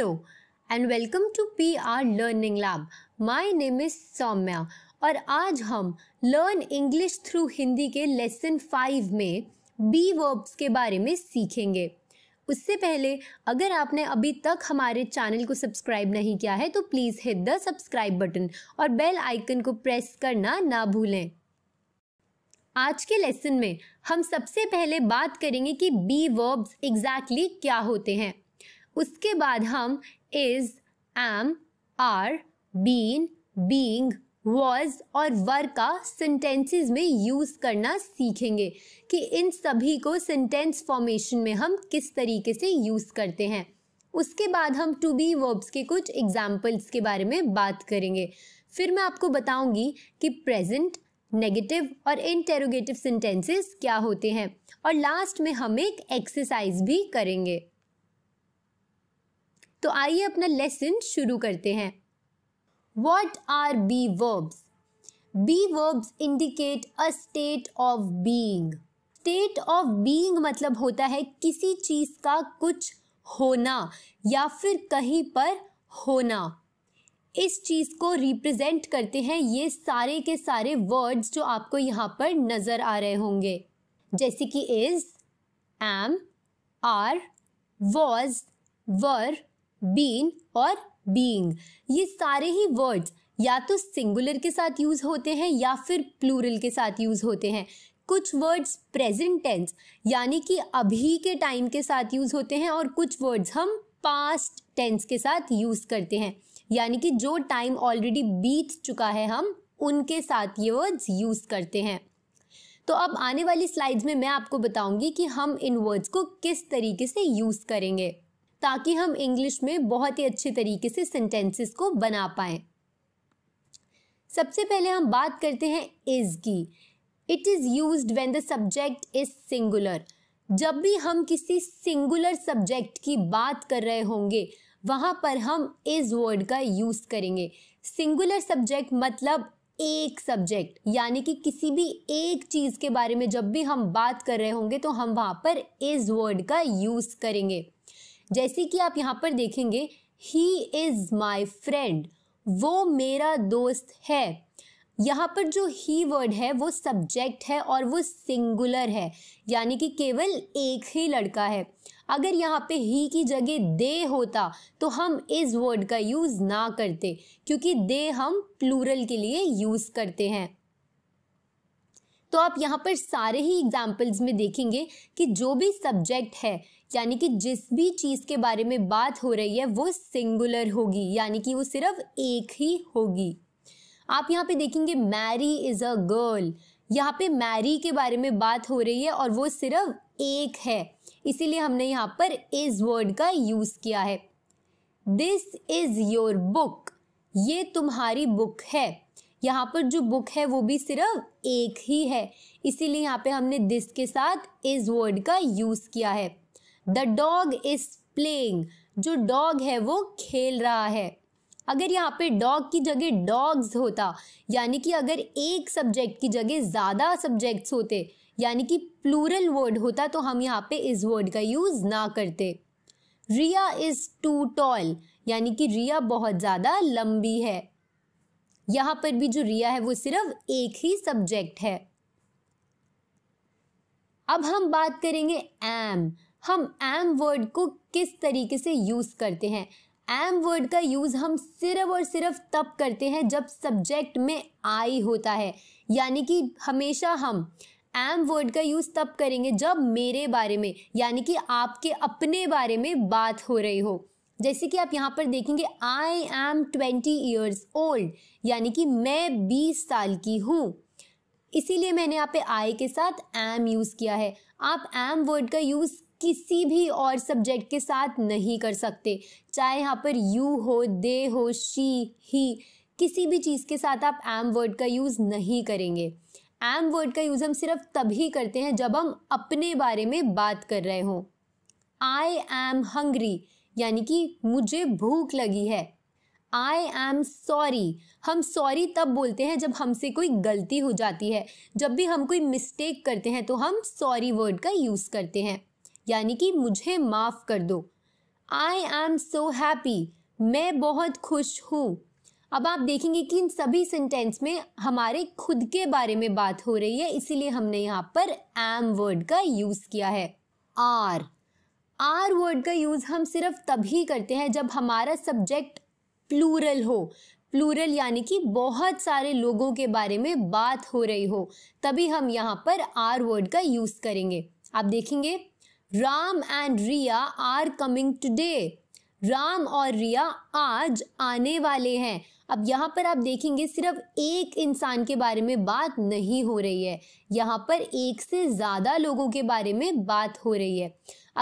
and welcome to P R learning lab my name is Saumya और आज हम learn English through Hindi के lesson five में बी वर्ब्स के बारे में सीखेंगे उससे पहले अगर आपने अभी तक हमारे चैनल को सब्सक्राइब नहीं किया है तो please hit the subscribe button और बेल आइकन को प्रेस करना ना भूलें आज के लेसन में हम सबसे पहले बात करेंगे कि बी वर्ब्स एग्जैक्टली क्या होते हैं उसके बाद हम is am are been being was और वर का सेंटेंसेस में यूज़ करना सीखेंगे कि इन सभी को सेंटेंस फॉर्मेशन में हम किस तरीके से यूज़ करते हैं उसके बाद हम टू बी वर्ब्स के कुछ एग्जाम्पल्स के बारे में बात करेंगे फिर मैं आपको बताऊंगी कि प्रेजेंट नेगेटिव और इंटेरोगेटिव सेंटेंसेस क्या होते हैं और लास्ट में हम एक एक्सरसाइज भी करेंगे तो आइए अपना लेसन शुरू करते हैं what are be verbs be verbs indicate a state of being state of being मतलब होता है किसी चीज़ का कुछ होना या फिर कहीं पर होना इस चीज़ को रिप्रेजेंट करते हैं ये सारे के सारे वर्ड्स जो आपको यहाँ पर नज़र आ रहे होंगे जैसे कि is am are was were been और बीइंग ये सारे ही वर्ड्स या तो सिंगुलर के साथ यूज़ होते हैं या फिर प्लूरल के साथ यूज़ होते हैं कुछ वर्ड्स प्रेजेंट टेंस यानी कि अभी के टाइम के साथ यूज़ होते हैं और कुछ वर्ड्स हम पास्ट टेंस के साथ यूज़ करते हैं यानी कि जो टाइम ऑलरेडी बीत चुका है हम उनके साथ ये वर्ड्स यूज़ करते हैं तो अब आने वाली स्लाइड्स में मैं आपको बताऊंगी कि हम इन वर्ड्स को किस तरीके से यूज़ करेंगे ताकि हम इंग्लिश में बहुत ही अच्छे तरीके से सेंटेंसेस को बना पाए सबसे पहले हम बात करते हैं इज़ की it is use when the subject is singular जब भी हम किसी सिंगुलर सब्जेक्ट की बात कर रहे होंगे वहां पर हम इज़ वर्ड का यूज़ करेंगे सिंगुलर सब्जेक्ट मतलब एक सब्जेक्ट यानी कि किसी भी एक चीज़ के बारे में जब भी हम बात कर रहे होंगे तो हम वहां पर इज़ वर्ड का यूज़ करेंगे जैसे कि आप यहाँ पर देखेंगे ही इज माई फ्रेंड वो मेरा दोस्त है यहाँ पर जो ही वर्ड है वो सब्जेक्ट है और वो सिंगुलर है यानी कि केवल एक ही लड़का है अगर यहाँ पे ही की जगह दे होता तो हम इस वर्ड का यूज़ ना करते क्योंकि दे हम प्लूरल के लिए यूज़ करते हैं तो आप यहाँ पर सारे ही एग्जाम्पल्स में देखेंगे कि जो भी सब्जेक्ट है यानी कि जिस भी चीज़ के बारे में बात हो रही है वो सिंगुलर होगी यानी कि वो सिर्फ एक ही होगी आप यहाँ पे देखेंगे मैरी इज़ अ गर्ल यहाँ पे मैरी के बारे में बात हो रही है और वो सिर्फ एक है इसीलिए हमने यहाँ पर इज़ वर्ड का यूज़ किया है दिस इज़ योर बुक ये तुम्हारी बुक है यहाँ पर जो बुक है वो भी सिर्फ एक ही है इसीलिए यहाँ पे हमने दिस के साथ इस वर्ड का यूज़ किया है द डॉग इज प्लेइंग जो डॉग है वो खेल रहा है अगर यहाँ पे डॉग की जगह डॉग्स होता यानी कि अगर एक सब्जेक्ट की जगह ज़्यादा सब्जेक्ट्स होते यानी कि प्लूरल वर्ड होता तो हम यहाँ पे इस वर्ड का यूज़ ना करते रिया इज़ टू टॉल यानी कि रिया बहुत ज़्यादा लंबी है यहाँ पर भी जो रिया है वो सिर्फ एक ही सब्जेक्ट है अब हम बात करेंगे एम हम एम वर्ड को किस तरीके से यूज़ करते हैं एम वर्ड का यूज़ हम सिर्फ और सिर्फ तब करते हैं जब सब्जेक्ट में आई होता है यानी कि हमेशा हम एम वर्ड का यूज़ तब करेंगे जब मेरे बारे में यानी कि आपके अपने बारे में बात हो रही हो जैसे कि आप यहाँ पर देखेंगे I am twenty years old यानी कि मैं बीस साल की हूँ इसीलिए मैंने यहाँ पे आई के साथ एम यूज़ किया है आप एम वर्ड का यूज़ किसी भी और सब्जेक्ट के साथ नहीं कर सकते चाहे यहाँ पर यू हो दे हो शी ही किसी भी चीज़ के साथ आप एम वर्ड का यूज़ नहीं करेंगे एम वर्ड का यूज़ हम सिर्फ तभी करते हैं जब हम अपने बारे में बात कर रहे हों आई एम हंग्री यानी कि मुझे भूख लगी है आई एम सॉरी हम सॉरी तब बोलते हैं जब हमसे कोई गलती हो जाती है जब भी हम कोई मिस्टेक करते हैं तो हम सॉरी वर्ड का यूज़ करते हैं यानी कि मुझे माफ़ कर दो आई एम सो हैप्पी मैं बहुत खुश हूँ अब आप देखेंगे कि इन सभी सेंटेंस में हमारे खुद के बारे में बात हो रही है इसीलिए हमने यहाँ पर एम वर्ड का यूज़ किया है आर आर वर्ड का यूज़ हम सिर्फ तभी करते हैं जब हमारा सब्जेक्ट प्लूरल हो प्लूरल यानी कि बहुत सारे लोगों के बारे में बात हो रही हो तभी हम यहाँ पर आर वर्ड का यूज़ करेंगे आप देखेंगे Ram and Riya are coming today Ram और रिया आज आने वाले हैं अब यहाँ पर आप देखेंगे सिर्फ एक इंसान के बारे में बात नहीं हो रही है यहाँ पर एक से ज़्यादा लोगों के बारे में बात हो रही है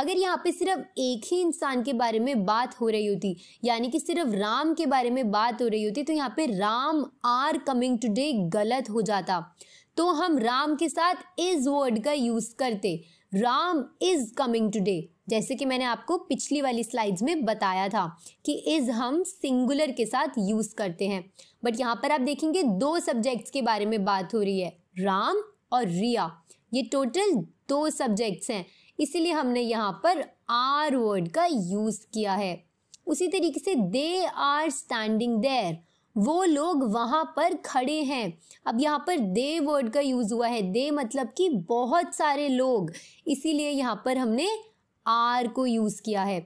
अगर यहाँ पे सिर्फ एक ही इंसान के बारे में बात हो रही होती यानी कि सिर्फ राम के बारे में बात हो रही होती तो यहाँ पे राम आर कमिंग टुडे गलत हो जाता तो हम राम के साथ इस वर्ड का यूज़ करते राम इज कमिंग टूडे जैसे कि मैंने आपको पिछली वाली स्लाइड्स में बताया था कि इज हम सिंगुलर के साथ यूज करते हैं बट यहाँ पर आप देखेंगे दो सब्जेक्ट्स के बारे में बात हो रही है राम और रिया ये टोटल दो सब्जेक्ट्स हैं इसीलिए हमने यहाँ पर आर वर्ड का यूज किया है उसी तरीके से दे आर स्टैंडिंग देर वो लोग वहाँ पर खड़े हैं अब यहाँ पर दे वर्ड का यूज़ हुआ है दे मतलब कि बहुत सारे लोग इसीलिए यहाँ पर हमने आर को यूज़ किया है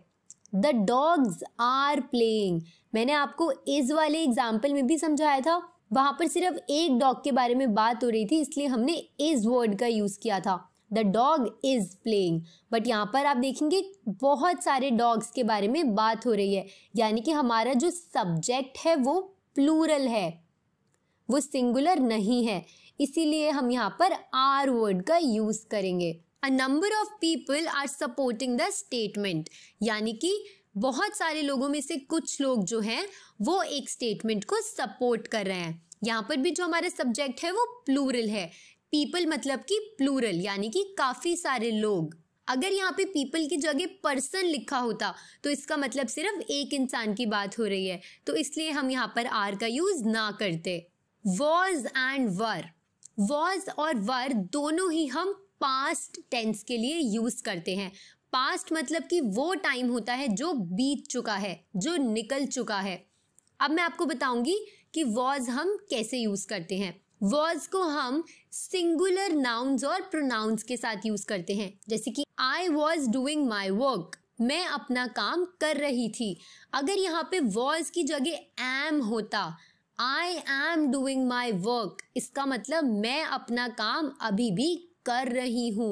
द डॉग्स आर प्लेइंग मैंने आपको इस वाले एग्जाम्पल में भी समझाया था वहाँ पर सिर्फ एक डॉग के बारे में बात हो रही थी इसलिए हमने इस वर्ड का यूज़ किया था the dog is playing but यहाँ पर आप देखेंगे बहुत सारे डॉग्स के बारे में बात हो रही है यानी कि हमारा जो सब्जेक्ट है वो प्लूरल है वो सिंगुलर नहीं है इसीलिए हम यहाँ पर आर वर्ड का यूज करेंगे a number of people are supporting the statement यानी कि बहुत सारे लोगों में से कुछ लोग जो हैं वो एक स्टेटमेंट को सपोर्ट कर रहे हैं यहाँ पर भी जो हमारा सब्जेक्ट है वो प्लूरल है पीपल मतलब कि प्लूरल यानी कि काफ़ी सारे लोग अगर यहाँ पे पीपल की जगह पर्सन लिखा होता तो इसका मतलब सिर्फ एक इंसान की बात हो रही है तो इसलिए हम यहाँ पर आर का यूज ना करते वॉज एंड वर वॉज और वर दोनों ही हम पास्ट टेंस के लिए यूज करते हैं पास्ट मतलब कि वो टाइम होता है जो बीत चुका है जो निकल चुका है अब मैं आपको बताऊंगी कि वॉज हम कैसे यूज करते हैं वॉज को हम सिंगुलर नाउन्स और प्रोनाउंस के साथ यूज करते हैं जैसे कि I was doing my work मैं अपना काम कर रही थी अगर यहाँ पे वॉज की जगह एम होता I am doing my work इसका मतलब मैं अपना काम अभी भी कर रही हूँ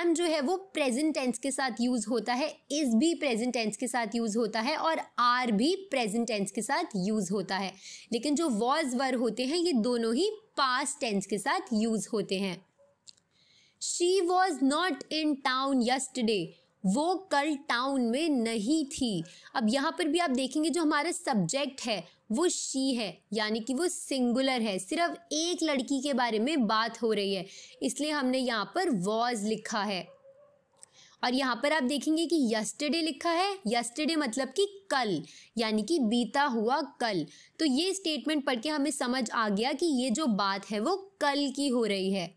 एम जो है वो प्रेजेंट टेंस के साथ यूज होता है इज भी प्रेजेंट टेंस के साथ यूज होता है और आर भी प्रेजेंट टेंस के साथ यूज होता है लेकिन जो वॉज वर होते हैं ये दोनों ही पास टेंस के साथ यूज होते हैं she was not in town yesterday वो कल टाउन में नहीं थी अब यहाँ पर भी आप देखेंगे जो हमारा सब्जेक्ट है वो शी है यानी कि वो सिंगुलर है सिर्फ एक लड़की के बारे में बात हो रही है इसलिए हमने यहाँ पर वॉज लिखा है और यहाँ पर आप देखेंगे कि यस्टरडे लिखा है यस्टरडे मतलब कि कल यानी कि बीता हुआ कल तो ये स्टेटमेंट पढ़ के हमें समझ आ गया कि ये जो बात है वो कल की हो रही है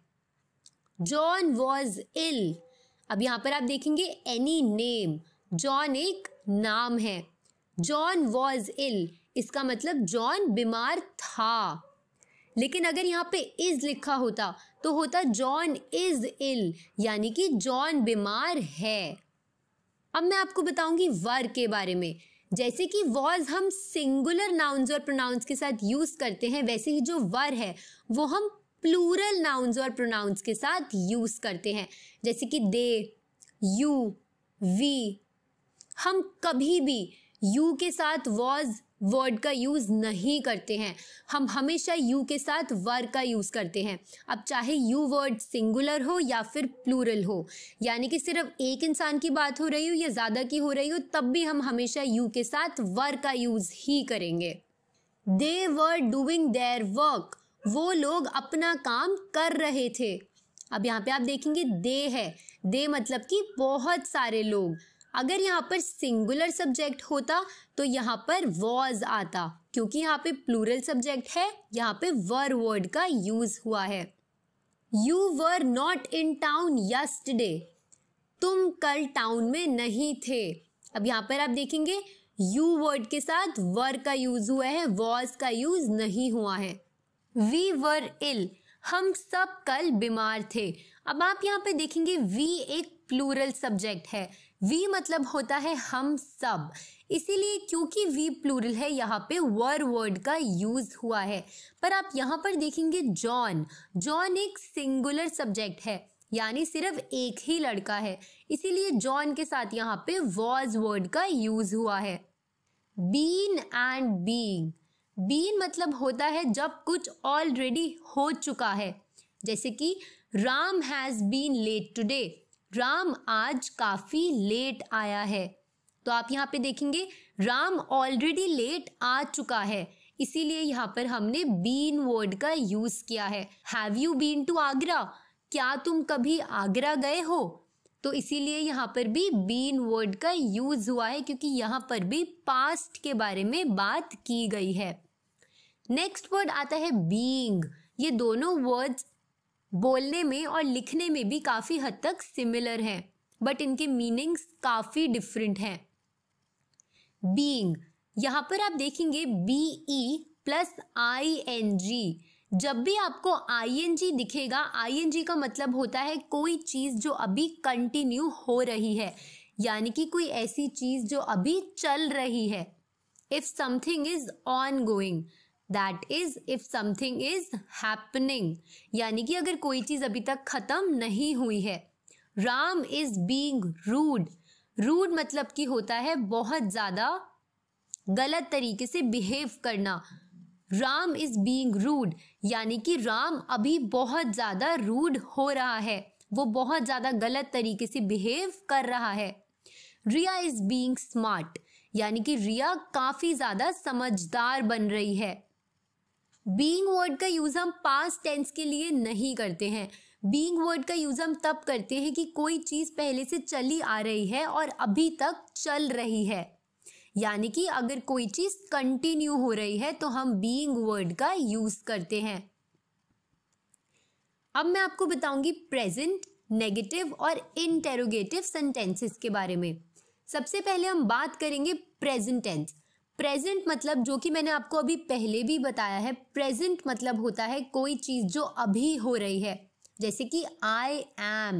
जॉन वॉज इल अब यहाँ पर आप देखेंगे एनी नेम जॉन एक नाम है जॉन वॉज इल इसका मतलब जॉन बीमार था लेकिन अगर यहाँ पे इज लिखा होता तो होता जॉन इज इल यानी कि जॉन बीमार है अब मैं आपको बताऊंगी वर के बारे में जैसे कि वॉज हम सिंगुलर नाउन्स और प्रोनाउंस के साथ यूज करते हैं वैसे ही जो वर है वो हम प्लूरल नाउन्स और प्रोनाउंस के साथ यूज़ करते हैं जैसे कि दे यू वी हम कभी भी यू के साथ वॉज वर्ड का यूज़ नहीं करते हैं हम हमेशा यू के साथ वर का यूज़ करते हैं अब चाहे यू वर्ड सिंगुलर हो या फिर प्लूरल हो यानी कि सिर्फ एक इंसान की बात हो रही हो या ज़्यादा की हो रही हो तब भी हम हमेशा यू के साथ वर का यूज़ ही करेंगे they were doing their work वो लोग अपना काम कर रहे थे अब यहाँ पे आप देखेंगे दे है दे मतलब कि बहुत सारे लोग अगर यहाँ पर सिंगुलर सब्जेक्ट होता तो यहाँ पर वॉज आता क्योंकि यहाँ पे प्लूरल सब्जेक्ट है यहाँ पे वर वर्ड का यूज हुआ है you were not in town yesterday तुम कल टाउन में नहीं थे अब यहाँ पर आप देखेंगे यू वर्ड के साथ वर का यूज हुआ है वॉज का यूज नहीं हुआ है वी वर इल हम सब कल बीमार थे अब आप यहाँ पे देखेंगे वी एक प्लूरल सब्जेक्ट है वी मतलब होता है हम सब इसीलिए क्योंकि वी प्लूरल है यहाँ पे वर वर्ड का यूज हुआ है पर आप यहाँ पर देखेंगे जॉन जॉन एक सिंगुलर सब्जेक्ट है यानी सिर्फ एक ही लड़का है इसीलिए जॉन के साथ यहाँ पे वॉज वर्ड का यूज हुआ है बीन एंड बींग बीन मतलब होता है जब कुछ ऑलरेडी हो चुका है जैसे कि Ram has been late today Ram आज काफ़ी लेट आया है तो आप यहाँ पे देखेंगे राम ऑलरेडी लेट आ चुका है इसीलिए यहाँ पर हमने बीन वर्ड का यूज़ किया है have you been to Agra क्या तुम कभी आगरा गए हो तो इसीलिए यहाँ पर भी बीन वर्ड का यूज़ हुआ है क्योंकि यहाँ पर भी पास्ट के बारे में बात की गई है नेक्स्ट वर्ड आता है बीइंग ये दोनों वर्ड्स बोलने में और लिखने में भी काफ़ी हद तक सिमिलर हैं बट इनके मीनिंग्स काफ़ी डिफरेंट हैं बीइंग यहाँ पर आप देखेंगे B E plus I N G जब भी आपको आई एन जी दिखेगा आई एन जी का मतलब होता है कोई चीज़ जो अभी कंटिन्यू हो रही है यानी कि कोई ऐसी चीज़ जो अभी चल रही है if something is on going that is if something is happening यानी कि अगर कोई चीज अभी तक खत्म नहीं हुई है Ram is being rude rude मतलब कि होता है बहुत ज्यादा गलत तरीके से बिहेव करना राम इज बींग रूड यानी कि राम अभी बहुत ज्यादा रूड हो रहा है वो बहुत ज्यादा गलत तरीके से बिहेव कर रहा है रिया इज बींग स्मार्ट यानी कि रिया काफी ज्यादा समझदार बन रही है बींग वर्ड का यूज़ हम पास टेंस के लिए नहीं करते हैं बींग वर्ड का यूज़ हम तब करते हैं कि कोई चीज़ पहले से चली आ रही है और अभी तक चल रही है यानी कि अगर कोई चीज़ कंटिन्यू हो रही है तो हम बीइंग वर्ड का यूज़ करते हैं अब मैं आपको बताऊंगी प्रेजेंट नेगेटिव और इंटेरोगेटिव सेंटेंसेस के बारे में सबसे पहले हम बात करेंगे प्रेजेंट टेंस प्रेजेंट मतलब जो कि मैंने आपको अभी पहले भी बताया है प्रेजेंट मतलब होता है कोई चीज़ जो अभी हो रही है जैसे कि आई एम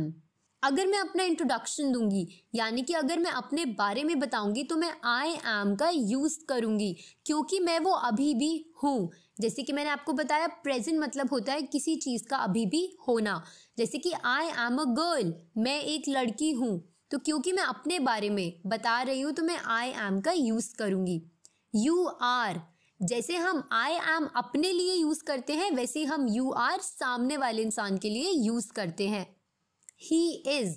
अगर मैं अपना इंट्रोडक्शन दूंगी यानी कि अगर मैं अपने बारे में बताऊंगी तो मैं आई एम का यूज़ करूंगी क्योंकि मैं वो अभी भी हूँ जैसे कि मैंने आपको बताया प्रेजेंट मतलब होता है किसी चीज़ का अभी भी होना जैसे कि आई एम अ गर्ल मैं एक लड़की हूँ तो क्योंकि मैं अपने बारे में बता रही हूँ तो मैं आई एम का यूज़ करूँगी यू आर जैसे हम आई एम अपने लिए यूज करते हैं वैसे हम यू आर सामने वाले इंसान के लिए यूज करते हैं ही इज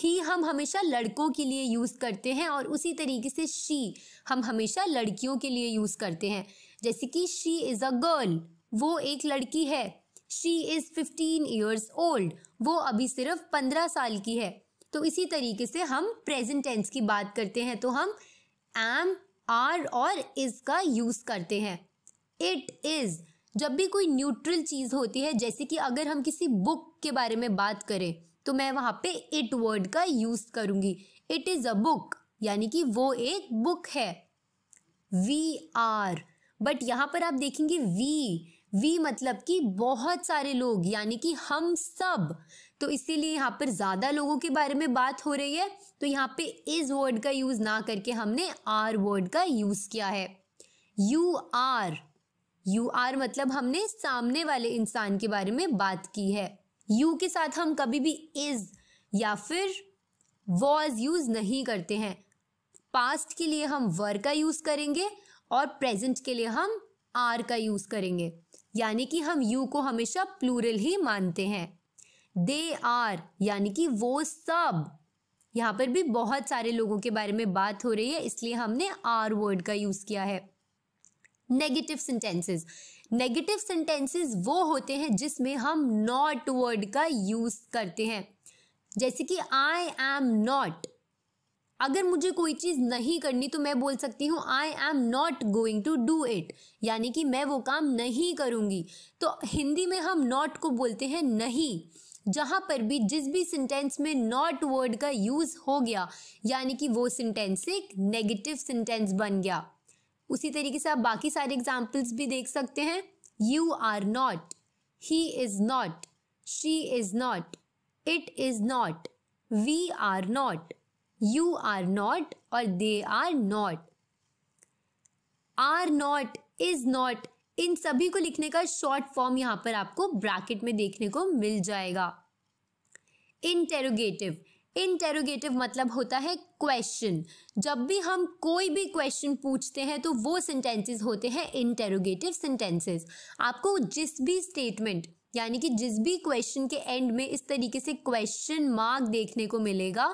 ही हम हमेशा लड़कों के लिए यूज करते हैं और उसी तरीके से शी हम हमेशा लड़कियों के लिए यूज करते हैं जैसे कि शी इज अ गर्ल वो एक लड़की है she is fifteen years old वो अभी सिर्फ पंद्रह साल की है तो इसी तरीके से हम प्रेजेंट टेंस की बात करते हैं तो हम एम आर और इज का यूज़ करते हैं इट इज़ जब भी कोई न्यूट्रल चीज़ होती है जैसे कि अगर हम किसी बुक के बारे में बात करें तो मैं वहां पे इट वर्ड का यूज़ करूंगी इट इज़ अ बुक यानी कि वो एक बुक है वी आर बट यहां पर आप देखेंगे वी वी मतलब कि बहुत सारे लोग यानी कि हम सब तो इसीलिए यहाँ पर ज़्यादा लोगों के बारे में बात हो रही है तो यहाँ पे इज़ वर्ड का यूज़ ना करके हमने आर वर्ड का यूज़ किया है यू आर यू आर मतलब हमने सामने वाले इंसान के बारे में बात की है यू के साथ हम कभी भी इज या फिर वॉज यूज नहीं करते हैं पास्ट के लिए हम वर का यूज करेंगे और प्रेजेंट के लिए हम आर का यूज करेंगे यानी कि हम यू को हमेशा प्लूरल ही मानते हैं दे आर यानी कि वो सब यहाँ पर भी बहुत सारे लोगों के बारे में बात हो रही है इसलिए हमने आर वर्ड का यूज़ किया है नेगेटिव सेंटेंसेस नेगेटिव सेंटेंसेस वो होते हैं जिसमें हम नॉट वर्ड का यूज़ करते हैं जैसे कि आई एम नॉट अगर मुझे कोई चीज़ नहीं करनी तो मैं बोल सकती हूँ I am not going to do it यानी कि मैं वो काम नहीं करूँगी तो हिंदी में हम नॉट को बोलते हैं नहीं जहां पर भी जिस भी सेंटेंस में नॉट वर्ड का यूज हो गया यानी कि वो सेंटेंस एक नेगेटिव सेंटेंस बन गया उसी तरीके से आप बाकी सारे एग्जाम्पल्स भी देख सकते हैं you are not he is not she is not it is not we are not you are not और they are not are not is not इन सभी को लिखने का शॉर्ट फॉर्म यहाँ पर आपको ब्रैकेट में देखने को मिल जाएगा इंटेरोगेटिव इंटेरोगेटिव मतलब होता है क्वेश्चन जब भी हम कोई भी क्वेश्चन पूछते हैं तो वो सेंटेंसेस होते हैं इंटेरोगेटिव सेंटेंसेस आपको जिस भी स्टेटमेंट यानी कि जिस भी क्वेश्चन के एंड में इस तरीके से क्वेश्चन मार्क देखने को मिलेगा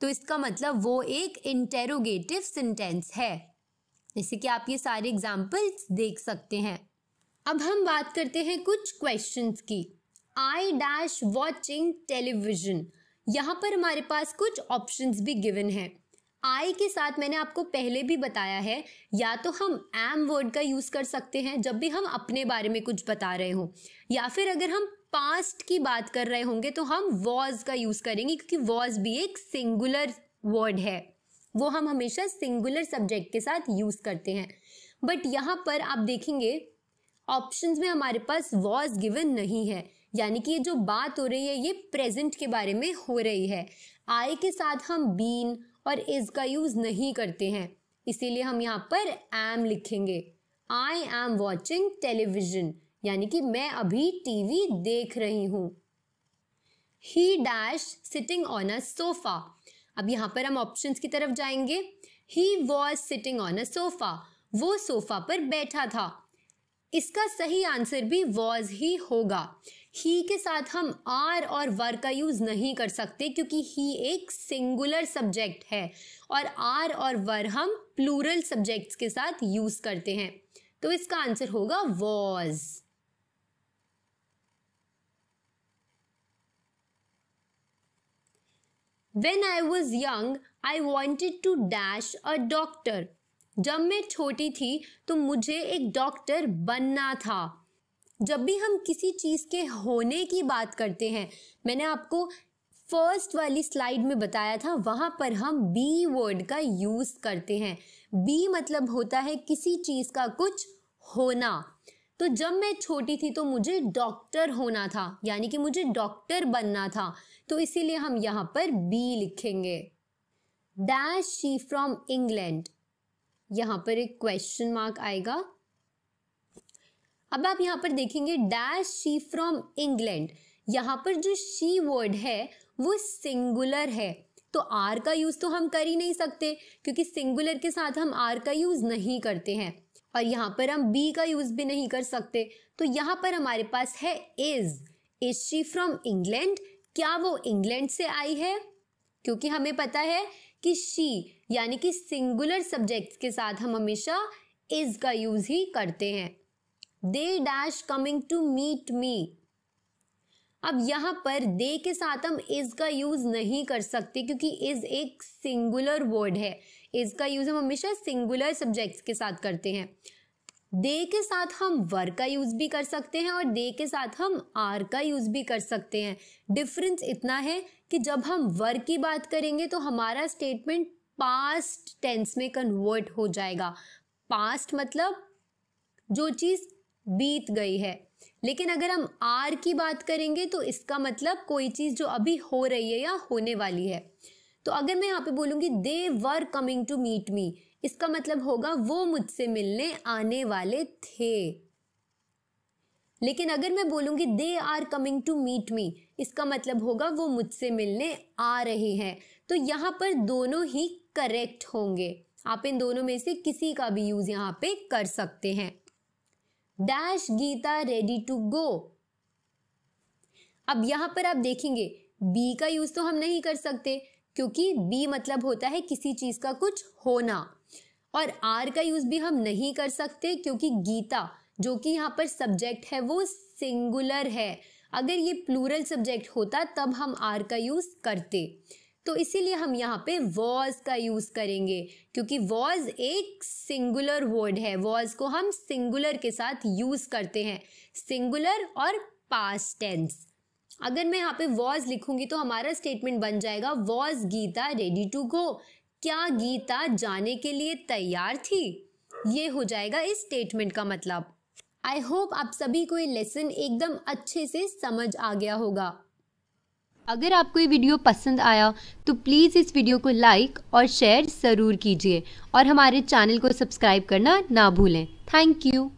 तो इसका मतलब वो एक इंटेरोगेटिव सेंटेंस है जैसे कि आप ये सारे एग्जाम्पल्स देख सकते हैं अब हम बात करते हैं कुछ क्वेश्चन की आई डैश वॉचिंग टेलीविजन यहाँ पर हमारे पास कुछ ऑप्शन भी गिवन है आई के साथ मैंने आपको पहले भी बताया है या तो हम एम वर्ड का यूज़ कर सकते हैं जब भी हम अपने बारे में कुछ बता रहे हों या फिर अगर हम पास्ट की बात कर रहे होंगे तो हम वॉज का यूज़ करेंगे क्योंकि वॉज भी एक सिंगुलर वर्ड है वो हम हमेशा सिंगुलर सब्जेक्ट के साथ यूज़ करते हैं बट यहाँ पर आप देखेंगे ऑप्शन में हमारे पास वॉज गिवन नहीं है यानी कि ये जो बात हो रही है ये प्रेजेंट के बारे में हो रही है आई के साथ हम बीन और इज का यूज़ नहीं करते हैं इसीलिए हम यहाँ पर एम लिखेंगे आई एम वॉचिंग टेलीविजन यानी कि मैं अभी टीवी देख रही हूँ he dash sitting on a sofa अब यहाँ पर हम ऑप्शन की तरफ जाएंगे he was sitting on a sofa वो सोफा पर बैठा था इसका सही आंसर भी वॉज ही होगा ही के साथ हम आर और वर का यूज नहीं कर सकते क्योंकि ही एक सिंगुलर सब्जेक्ट है और आर और वर हम प्लूरल सब्जेक्ट्स के साथ यूज करते हैं तो इसका आंसर होगा was when I was young I wanted to dash a doctor जब मैं छोटी थी तो मुझे एक डॉक्टर बनना था जब भी हम किसी चीज़ के होने की बात करते हैं मैंने आपको फर्स्ट वाली स्लाइड में बताया था वहाँ पर हम बी वर्ड का यूज़ करते हैं बी मतलब होता है किसी चीज़ का कुछ होना तो जब मैं छोटी थी तो मुझे डॉक्टर होना था यानी कि मुझे डॉक्टर बनना था तो इसीलिए हम यहाँ पर बी लिखेंगे डैश शी फ्रॉम इंग्लैंड यहां पर एक क्वेश्चन मार्क आएगा अब आप यहाँ पर देखेंगे डैश शी फ्रॉम इंग्लैंड यहां पर जो शी वर्ड है वो सिंगुलर है तो आर का यूज तो हम कर ही नहीं सकते क्योंकि सिंगुलर के साथ हम आर का यूज नहीं करते हैं और यहां पर हम बी का यूज भी नहीं कर सकते तो यहां पर हमारे पास है is is she from England क्या वो इंग्लैंड से आई है क्योंकि हमें पता है कि शी यानी कि सिंगुलर सब्जेक्ट के साथ हम हमेशा इज का यूज ही करते हैं they dash coming to meet me अब यहां पर दे के साथ हम इज का यूज नहीं कर सकते क्योंकि इज एक सिंगुलर वर्ड है इज का यूज हम हमेशा सिंगुलर सब्जेक्ट्स के साथ करते हैं दे के साथ हम वर का यूज भी कर सकते हैं और दे के साथ हम आर का यूज भी कर सकते हैं डिफरेंस इतना है कि जब हम वर की बात करेंगे तो हमारा स्टेटमेंट पास्ट टेंस में कन्वर्ट हो जाएगा पास्ट मतलब जो चीज बीत गई है लेकिन अगर हम आर की बात करेंगे तो इसका मतलब कोई चीज जो अभी हो रही है या होने वाली है तो अगर मैं यहाँ पे बोलूंगी they were coming to meet me इसका मतलब होगा वो मुझसे मिलने आने वाले थे लेकिन अगर मैं बोलूंगी they are coming to meet me इसका मतलब होगा वो मुझसे मिलने आ रहे हैं तो यहां पर दोनों ही करेक्ट होंगे आप इन दोनों में से किसी का भी यूज यहाँ पे कर सकते हैं dash Geeta ready to go अब यहां पर आप देखेंगे बी का यूज तो हम नहीं कर सकते क्योंकि बी मतलब होता है किसी चीज का कुछ होना और आर का यूज भी हम नहीं कर सकते क्योंकि गीता जो कि यहाँ पर सब्जेक्ट है वो सिंगुलर है अगर ये प्लूरल सब्जेक्ट होता तब हम आर का यूज करते तो इसीलिए हम यहाँ पे वॉज का यूज करेंगे क्योंकि वॉज एक सिंगुलर वर्ड है वॉज को हम सिंगुलर के साथ यूज करते हैं सिंगुलर और पास्ट टेंस अगर मैं यहाँ पे वॉज लिखूंगी तो हमारा स्टेटमेंट बन जाएगा was Geeta ready to go क्या गीता जाने के लिए तैयार थी ये हो जाएगा इस स्टेटमेंट का मतलब आई होप आप सभी को ये लेसन एकदम अच्छे से समझ आ गया होगा अगर आपको ये वीडियो पसंद आया तो प्लीज़ इस वीडियो को लाइक और शेयर ज़रूर कीजिए और हमारे चैनल को सब्सक्राइब करना ना भूलें थैंक यू